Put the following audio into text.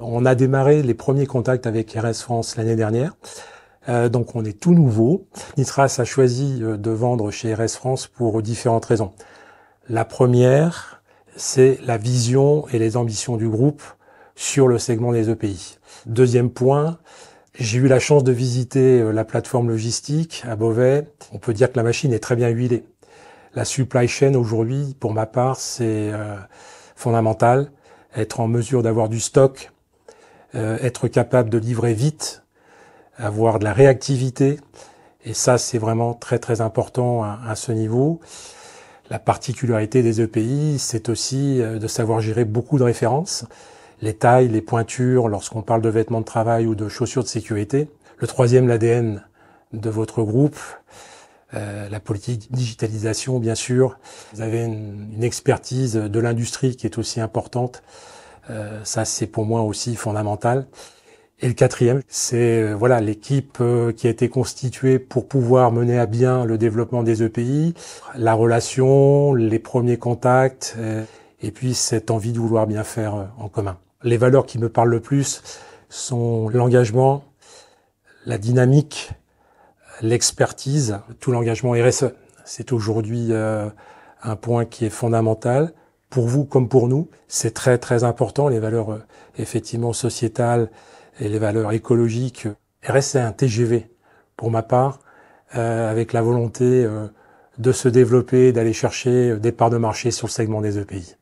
On a démarré les premiers contacts avec RS France l'année dernière. Euh, donc on est tout nouveau. Nitras a choisi euh, de vendre chez RS France pour différentes raisons. La première, c'est la vision et les ambitions du groupe sur le segment des EPI. Deuxième point, j'ai eu la chance de visiter euh, la plateforme logistique à Beauvais. On peut dire que la machine est très bien huilée. La supply chain aujourd'hui, pour ma part, c'est fondamental. Être en mesure d'avoir du stock euh, être capable de livrer vite, avoir de la réactivité. Et ça, c'est vraiment très très important à, ce niveau. La particularité des EPI, c'est aussi euh, de savoir gérer beaucoup de références, les tailles, les pointures, lorsqu'on parle de vêtements de travail ou de chaussures de sécurité. Le troisième, l'ADN de votre groupe, euh, la politique de digitalisation, bien sûr. Vous avez une expertise de l'industrie qui est aussi importante. Euh, ça, c'est pour moi aussi fondamental. Et le quatrième, c'est euh, voilà l'équipe euh, qui a été constituée pour pouvoir mener à bien le développement des EPI, la relation, les premiers contacts, et puis cette envie de vouloir bien faire en commun. Les valeurs qui me parlent le plus sont l'engagement, la dynamique, l'expertise, tout l'engagement RSE. C'est aujourd'hui un point qui est fondamental pour vous comme pour nous, c'est très très important. Les valeurs euh, effectivement sociétales et les valeurs écologiques. RS est un TGV pour ma part, euh, avec la volonté euh, de se développer, d'aller chercher des parts de marché sur le segment des EPI.